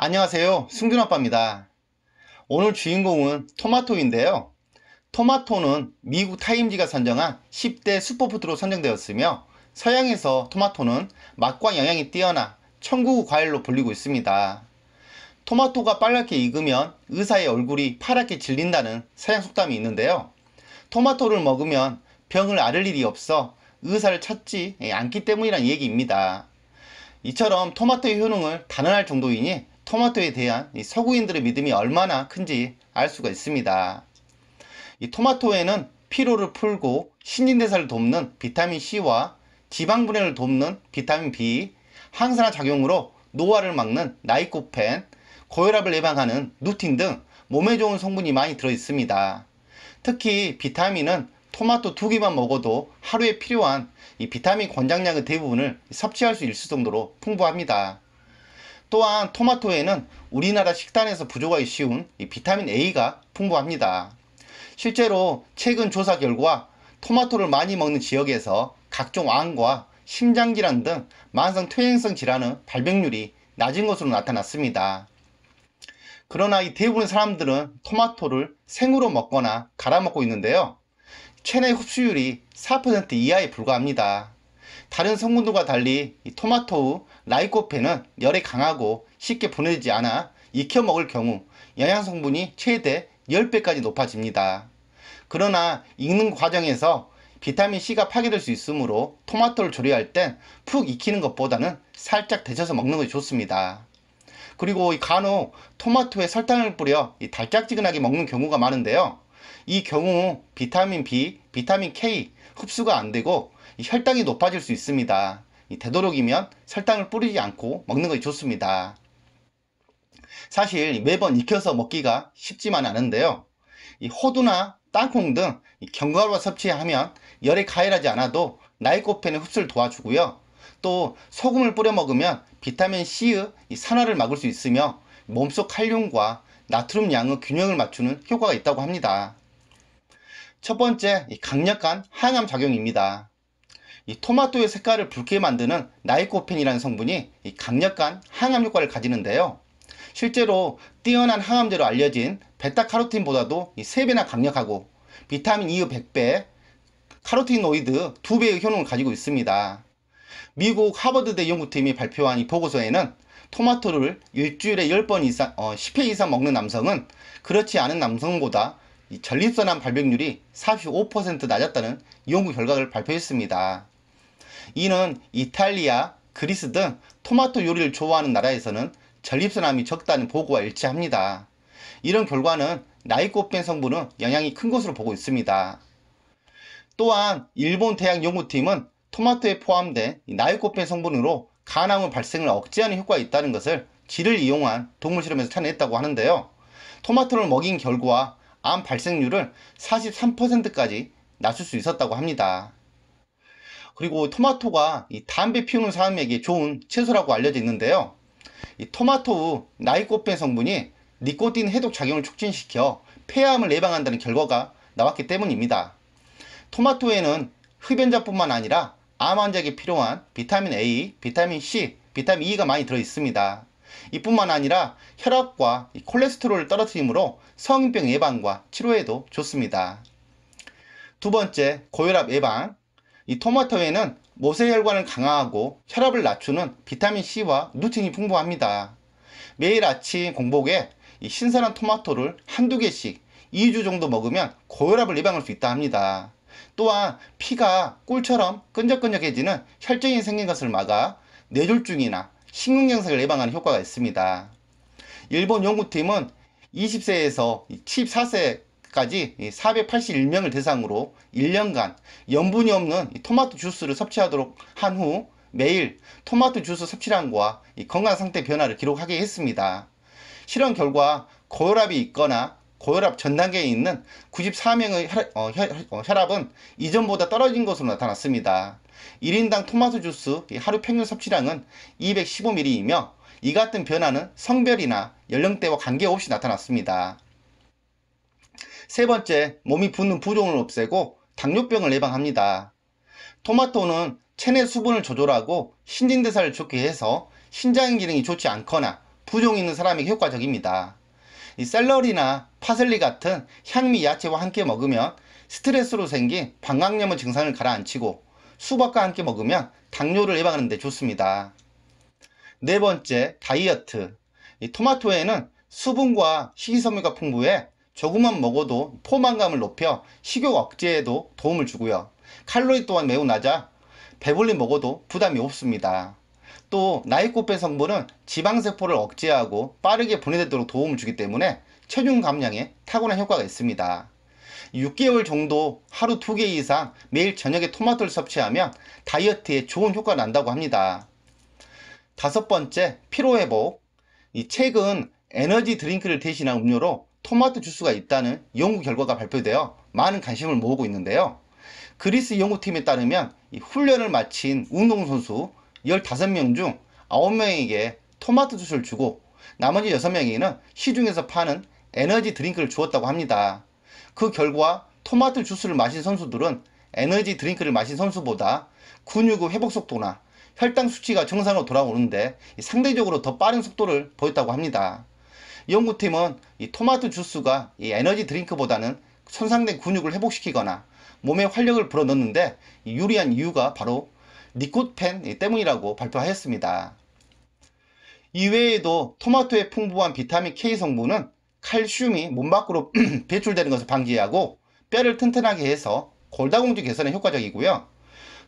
안녕하세요 승준아빠입니다 오늘 주인공은 토마토인데요 토마토는 미국 타임지가 선정한 10대 슈퍼푸드로 선정되었으며 서양에서 토마토는 맛과 영양이 뛰어나 천국 과일로 불리고 있습니다 토마토가 빨갛게 익으면 의사의 얼굴이 파랗게 질린다는 서양 속담이 있는데요 토마토를 먹으면 병을 앓을 일이 없어 의사를 찾지 않기 때문이란 얘기입니다 이처럼 토마토의 효능을 단언할 정도이니 토마토에 대한 서구인들의 믿음이 얼마나 큰지 알 수가 있습니다. 이 토마토에는 피로를 풀고 신진대사를 돕는 비타민C와 지방분해를 돕는 비타민B, 항산화 작용으로 노화를 막는 나이코펜, 고혈압을 예방하는 루틴 등 몸에 좋은 성분이 많이 들어있습니다. 특히 비타민은 토마토 두 개만 먹어도 하루에 필요한 이 비타민 권장량의 대부분을 섭취할 수 있을 정도로 풍부합니다. 또한 토마토에는 우리나라 식단에서 부족하기 쉬운 비타민 A가 풍부합니다. 실제로 최근 조사 결과 토마토를 많이 먹는 지역에서 각종 암과 심장질환 등 만성 퇴행성 질환의 발병률이 낮은 것으로 나타났습니다. 그러나 이 대부분의 사람들은 토마토를 생으로 먹거나 갈아 먹고 있는데요. 체내 흡수율이 4% 이하에 불과합니다. 다른 성분들과 달리 토마토우 라이코펜은 열에 강하고 쉽게 보내지 않아 익혀 먹을 경우 영양 성분이 최대 10배까지 높아집니다. 그러나 익는 과정에서 비타민C가 파괴될 수 있으므로 토마토를 조리할 땐 푹 익히는 것보다는 살짝 데쳐서 먹는 것이 좋습니다. 그리고 간혹 토마토에 설탕을 뿌려 달짝지근하게 먹는 경우가 많은데요. 이 경우 비타민 B, 비타민 K 흡수가 안되고 혈당이 높아질 수 있습니다. 되도록이면 설탕을 뿌리지 않고 먹는 것이 좋습니다. 사실 매번 익혀서 먹기가 쉽지만 않은데요. 호두나 땅콩 등 견과류와 섭취하면 열에 가열하지 않아도 라이코펜의 흡수를 도와주고요. 또 소금을 뿌려 먹으면 비타민 C의 산화를 막을 수 있으며 몸속 칼륨과 나트륨 양의 균형을 맞추는 효과가 있다고 합니다. 첫 번째, 강력한 항암 작용입니다. 이 토마토의 색깔을 붉게 만드는 나이코펜이라는 성분이 강력한 항암 효과를 가지는데요. 실제로 뛰어난 항암제로 알려진 베타카로틴보다도 3배나 강력하고 비타민 E의 100배, 카로티노이드 2배의 효능을 가지고 있습니다. 미국 하버드대 연구팀이 발표한 이 보고서에는 토마토를 일주일에 10번 이상, 어, 10회 이상 먹는 남성은 그렇지 않은 남성보다 전립선암 발병률이 45% 낮았다는 연구 결과를 발표했습니다. 이는 이탈리아, 그리스 등 토마토 요리를 좋아하는 나라에서는 전립선암이 적다는 보고와 일치합니다. 이런 결과는 나이코 펜 성분은 영향이 큰 것으로 보고 있습니다. 또한 일본 대학 연구팀은 토마토에 포함된 나이코 펜 성분으로 간암의 발생을 억제하는 효과가 있다는 것을 쥐를 이용한 동물 실험에서 찾아냈다고 하는데요. 토마토를 먹인 결과 암 발생률을 43%까지 낮출 수 있었다고 합니다. 그리고 토마토가 이 담배 피우는 사람에게 좋은 채소라고 알려져 있는데요. 토마토 나이코펜 성분이 니코틴 해독 작용을 촉진시켜 폐암을 예방한다는 결과가 나왔기 때문입니다. 토마토에는 흡연자뿐만 아니라 암 환자에게 필요한 비타민 A, 비타민 C, 비타민 E가 많이 들어 있습니다. 이뿐만 아니라 혈압과 콜레스테롤을 떨어뜨리므로 성인병 예방과 치료에도 좋습니다. 두 번째, 고혈압 예방. 이 토마토에는 모세혈관을 강화하고 혈압을 낮추는 비타민C와 루틴이 풍부합니다. 매일 아침 공복에 이 신선한 토마토를 한두 개씩 2주 정도 먹으면 고혈압을 예방할 수 있다 합니다. 또한 피가 꿀처럼 끈적끈적해지는 혈증이 생긴 것을 막아 뇌졸중이나 심근경색을 예방하는 효과가 있습니다. 일본 연구팀은 20세에서 14세 까지 그 481명을 대상으로 1년간 염분이 없는 토마토 주스를 섭취하도록 한 후 매일 토마토 주스 섭취량과 건강 상태 변화를 기록하게 했습니다. 실험 결과 고혈압이 있거나 고혈압 전 단계에 있는 94명의 혈, 어, 혈, 어, 혈압은 이전보다 떨어진 것으로 나타났습니다. 1인당 토마토 주스 하루 평균 섭취량은 215ml이며 이 같은 변화는 성별이나 연령대와 관계없이 나타났습니다. 세 번째, 몸이 붓는 부종을 없애고 당뇨병을 예방합니다. 토마토는 체내 수분을 조절하고 신진대사를 좋게 해서 신장 기능이 좋지 않거나 부종 이 있는 사람에게 효과적입니다. 이 샐러리나 파슬리 같은 향미 야채와 함께 먹으면 스트레스로 생긴 방광염의 증상을 가라앉히고 수박과 함께 먹으면 당뇨를 예방하는 데 좋습니다. 네 번째, 다이어트. 토마토에는 수분과 식이섬유가 풍부해 조금만 먹어도 포만감을 높여 식욕 억제에도 도움을 주고요. 칼로리 또한 매우 낮아 배불리 먹어도 부담이 없습니다. 또 나이코펜 성분은 지방세포를 억제하고 빠르게 분해되도록 도움을 주기 때문에 체중 감량에 탁월한 효과가 있습니다. 6개월 정도 하루 2개 이상 매일 저녁에 토마토를 섭취하면 다이어트에 좋은 효과가 난다고 합니다. 다섯 번째, 피로회복. 이 책은 에너지 드링크를 대신한 음료로 토마토 주스가 있다는 연구 결과가 발표되어 많은 관심을 모으고 있는데요. 그리스 연구팀에 따르면 훈련을 마친 운동선수 15명 중 9명에게 토마토 주스를 주고 나머지 6명에게는 시중에서 파는 에너지 드링크를 주었다고 합니다. 그 결과 토마토 주스를 마신 선수들은 에너지 드링크를 마신 선수보다 근육의 회복 속도나 혈당 수치가 정상으로 돌아오는데 상대적으로 더 빠른 속도를 보였다고 합니다. 연구팀은 이 토마토 주스가 이 에너지 드링크보다는 손상된 근육을 회복시키거나 몸에 활력을 불어넣는데 유리한 이유가 바로 니코펜 때문이라고 발표하였습니다. 이외에도 토마토에 풍부한 비타민 K 성분은 칼슘이 몸 밖으로 배출되는 것을 방지하고 뼈를 튼튼하게 해서 골다공증 개선에 효과적이고요.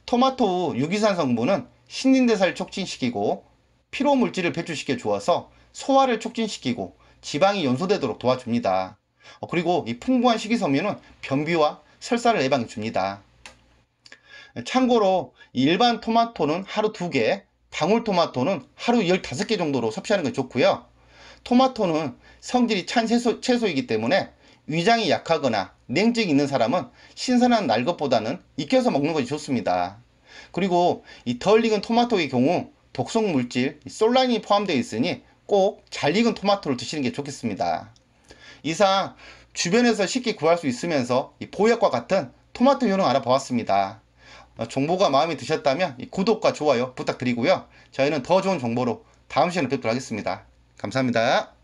토마토 유기산 성분은 신진대사를 촉진시키고 피로 물질을 배출시켜 주어서 소화를 촉진시키고 지방이 연소되도록 도와줍니다. 어, 그리고 이 풍부한 식이섬유는 변비와 설사를 예방해 줍니다. 참고로 일반 토마토는 하루 2개, 방울토마토는 하루 15개 정도로 섭취하는 게 좋고요. 토마토는 성질이 찬 채소, 채소이기 때문에 위장이 약하거나 냉증이 있는 사람은 신선한 날 것보다는 익혀서 먹는 것이 좋습니다. 그리고 이 덜 익은 토마토의 경우 독성 물질 솔란이 포함되어 있으니 꼭잘 익은 토마토를 드시는 게 좋겠습니다. 이상 주변에서 쉽게 구할 수 있으면서 보약과 같은 토마토 효능 알아보았습니다. 어, 정보가 마음에 드셨다면 구독과 좋아요 부탁드리고요. 저희는 더 좋은 정보로 다음 시간에 뵙도록 하겠습니다. 감사합니다.